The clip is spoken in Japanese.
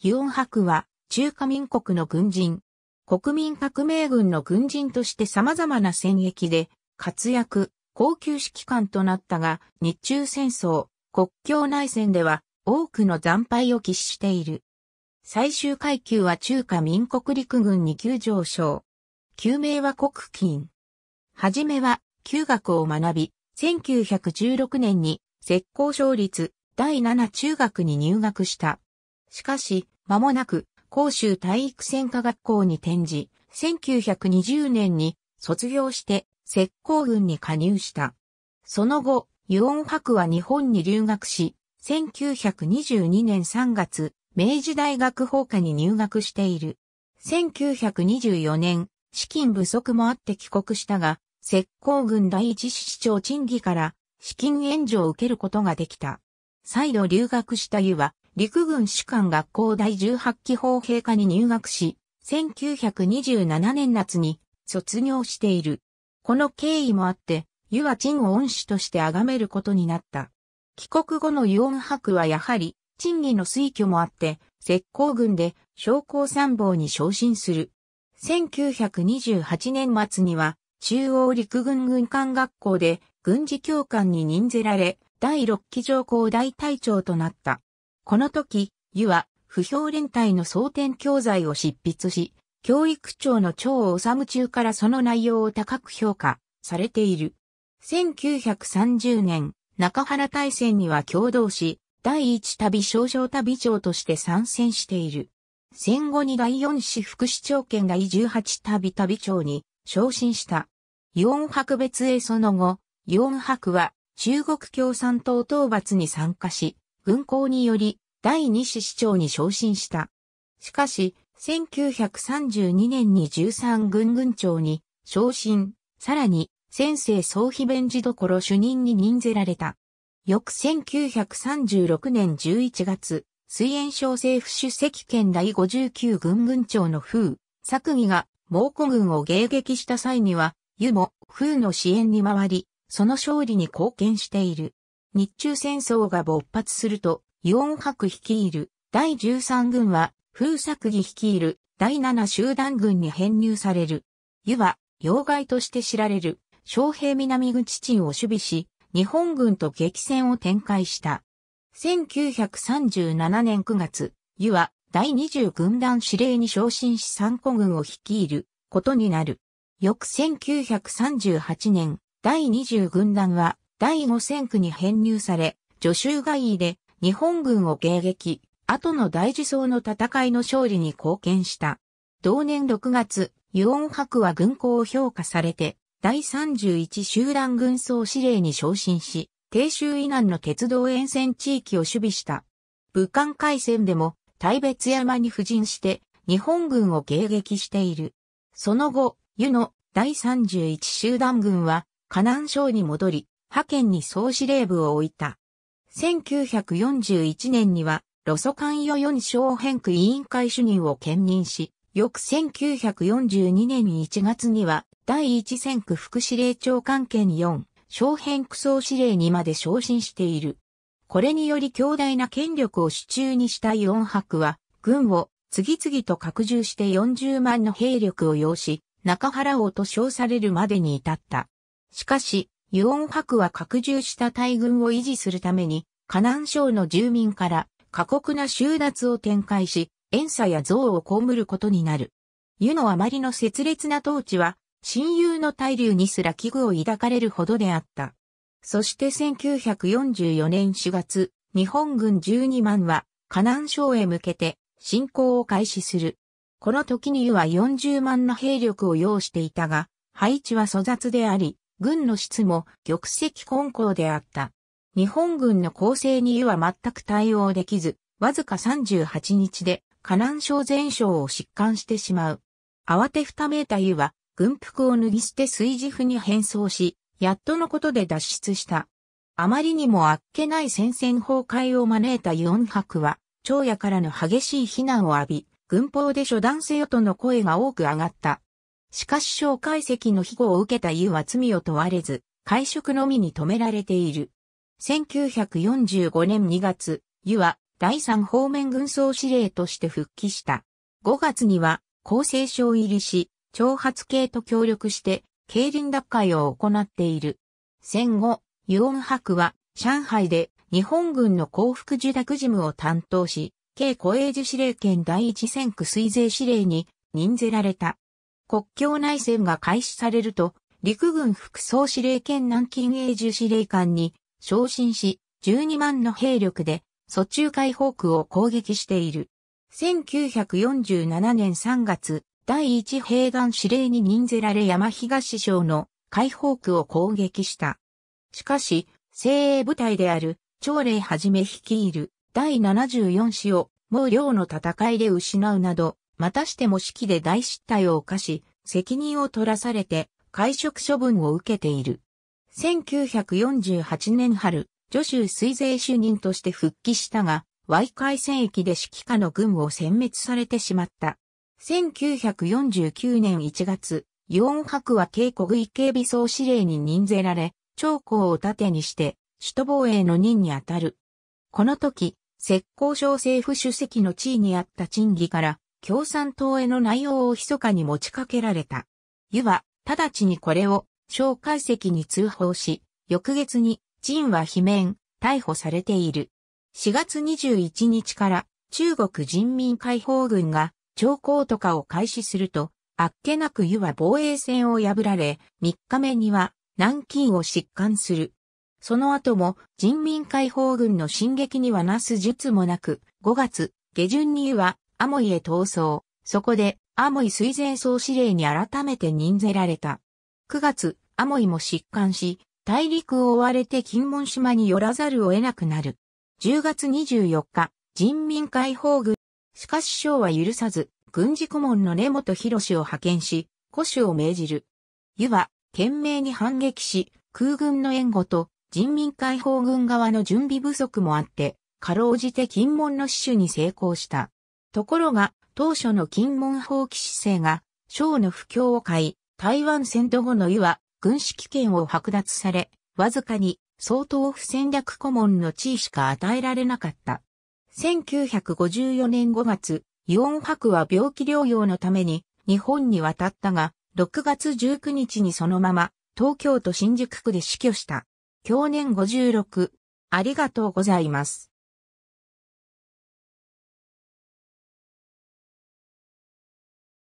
ユオン博は中華民国の軍人。国民革命軍の軍人として様々な戦役で活躍、高級指揮官となったが、日中戦争、国境内戦では多くの惨敗を喫している。最終階級は中華民国陸軍に級上昇。旧名は国金。はじめは、旧学を学び、1916年に、石膏省立第7中学に入学した。しかし、間もなく、甲州体育専科学校に転じ、1920年に卒業して石膏軍に加入した。その後、ユオン博は日本に留学し、1922年3月、明治大学法科に入学している。1924年、資金不足もあって帰国したが、石膏軍第一市長賃議から資金援助を受けることができた。再度留学したユは、陸軍士官学校第18期砲兵科に入学し、1927年夏に卒業している。この経緯もあって、湯は陳を恩師として崇めることになった。帰国後のユオン博はやはり、陳金の推挙もあって、石膏軍で将校参謀に昇進する。1928年末には、中央陸軍軍官学校で軍事教官に任ぜられ、第6期上校大隊長となった。この時、湯は、不評連帯の争点教材を執筆し、教育庁の長を治む中からその内容を高く評価されている。1930年、中原大戦には共同し、第一旅少将旅長として参戦している。戦後に第四市副市長兼第18旅旅長に昇進した。四オン博別へその後、四オン博は中国共産党討伐に参加し、運行により第二子市長に昇進した。しかし、1932年に13軍軍長に昇進、さらに先生総非弁事所主任に任ぜられた。翌1936年11月、水煙省政府主席県第59軍軍長の風、作儀が蒙古軍を迎撃した際には、湯も風の支援に回り、その勝利に貢献している。日中戦争が勃発すると、イオン率いる第13軍は、風作儀率いる第7集団軍に編入される。湯は、要害として知られる、昌平南口鎮を守備し、日本軍と激戦を展開した。1937年9月、湯は第20軍団司令に昇進し三個軍を率いることになる。翌1938年、第20軍団は第5戦区に編入され、助州外位で日本軍を迎撃、後の大事層の戦いの勝利に貢献した。同年6月、ユオン博は軍功を評価されて、第31集団軍総司令に昇進し、低州以南の鉄道沿線地域を守備した。武漢海戦でも、大別山に布陣して、日本軍を迎撃している。その後、湯の第31集団軍は、河南省に戻り、派遣に総司令部を置いた。1941年には、ロソ関与4小編区委員会主任を兼任し、翌1942年1月には、第一戦区副司令長官兼4、小編区総司令にまで昇進している。これにより強大な権力を手中にしたイオン博は、軍を次々と拡充して40万の兵力を要し、中原王と称されるまでに至った。しかし、ユオンハクは拡充した大軍を維持するために、河南省の住民から過酷な収奪を展開し、遠鎖や憎悪を被ることになる。ユのあまりの切烈な統治は、親友の大流にすら危惧を抱かれるほどであった。そして1944年4月、日本軍12万は、河南省へ向けて、侵攻を開始する。この時にユは40万の兵力を要していたが、配置は粗雑であり、軍の質も玉石混交であった。日本軍の構成に湯は全く対応できず、わずか38日で、河南省全省を疾患してしまう。慌てふためいた湯は、軍服を脱ぎ捨て水地府に変装し、やっとのことで脱出した。あまりにもあっけない戦線崩壊を招いた四白博は、長野からの激しい非難を浴び、軍法で処断せよとの声が多く上がった。しかし小解析の庇護を受けた湯は罪を問われず、会食のみに止められている。1945年2月、湯は第三方面軍総司令として復帰した。5月には厚生省入りし、挑発系と協力して、経輪奪回を行っている。戦後、湯恩博は上海で日本軍の幸福受諾事務を担当し、慶古英治司令兼第一戦区水税司令に任ぜられた。国境内戦が開始されると、陸軍副総司令兼南京永住司令官に昇進し、12万の兵力で、蘇中解放区を攻撃している。1947年3月、第一兵団司令に任ぜられ山東省の解放区を攻撃した。しかし、精鋭部隊である朝礼はじめ率いる第74師をもう領の戦いで失うなど、またしても式で大失態を犯し、責任を取らされて、会食処分を受けている。1948年春、助手水税主任として復帰したが、Y 海戦役で指揮下の軍を殲滅されてしまった。1949年1月、ヨン博は警告井警備総司令に任ぜられ、長江を盾にして、首都防衛の任にあたる。この時、浙江省政府主席の地位にあった陳義から、共産党への内容を密かに持ちかけられた。湯は、直ちにこれを、小解析に通報し、翌月に、陳は罷免、逮捕されている。4月21日から、中国人民解放軍が、朝貢とかを開始すると、あっけなく湯は防衛線を破られ、3日目には、南京を疾患する。その後も、人民解放軍の進撃にはなす術もなく、5月、下旬に湯は、アモイへ逃走。そこで、アモイ水前総司令に改めて任ぜられた。9月、アモイも疾患し、大陸を追われて金門島に寄らざるを得なくなる。10月24日、人民解放軍。しかし将は許さず、軍事顧問の根本博士を派遣し、古種を命じる。湯は、懸命に反撃し、空軍の援護と人民解放軍側の準備不足もあって、かろうじて金門の死守に成功した。ところが、当初の金門放棄姿勢が、省の不況を買い、台湾戦闘後の湯は、軍資揮権を剥奪され、わずかに、総統府戦略顧問の地位しか与えられなかった。1954年5月、イオン博は病気療養のために、日本に渡ったが、6月19日にそのまま、東京都新宿区で死去した。去年56、ありがとうございます。